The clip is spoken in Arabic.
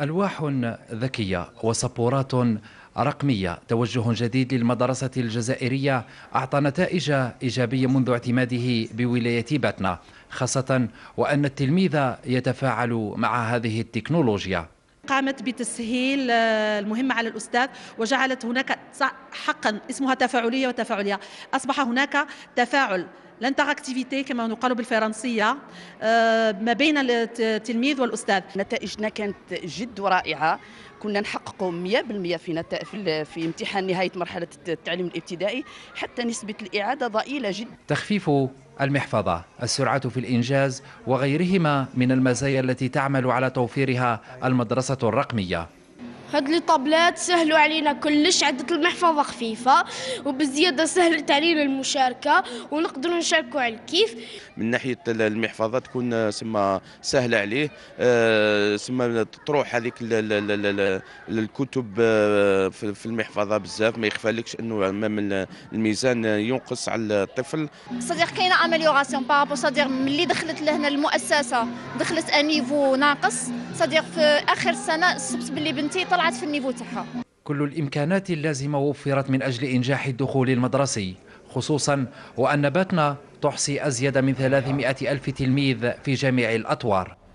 ألواح ذكية وسبورات رقمية توجه جديد للمدرسة الجزائرية أعطى نتائج إيجابية منذ اعتماده بولاية باتنا خاصة وأن التلميذ يتفاعل مع هذه التكنولوجيا قامت بتسهيل آه، المهمة على الأستاذ وجعلت هناك حقا اسمها تفاعلية وتفاعلية أصبح هناك تفاعل لانتراكتيفيتي كما نقال بالفرنسيه آه، ما بين التلميذ والاستاذ نتائجنا كانت جد رائعه كنا نحققوا 100% في في, في امتحان نهايه مرحله التعليم الابتدائي حتى نسبه الاعاده ضئيله جدا تخفيف المحفظه السرعه في الانجاز وغيرهما من المزايا التي تعمل على توفيرها المدرسه الرقميه هاد لي طابلات سهلوا علينا كلش عدة المحفظة خفيفة وبالزيادة سهلت علينا المشاركة ونقدروا نشاركوا على الكيف من ناحية المحفظة تكون آه، سما سهلة عليه آه، سما تروح هذيك الكتب آه، في المحفظة بزاف ما يخفالكش انه امام الميزان ينقص على الطفل صديق كاينة امليوراسيون بارابو صديق ملي دخلت لهنا المؤسسة دخلت انيفو ناقص صديق في اخر سنة صبت باللي بنتي طلعت في النيفو تاعها كل الإمكانات اللازمة وفرت من أجل إنجاح الدخول المدرسي خصوصا وأن باتنا تحصي أزيد من 300 ألف تلميذ في جميع الأطوار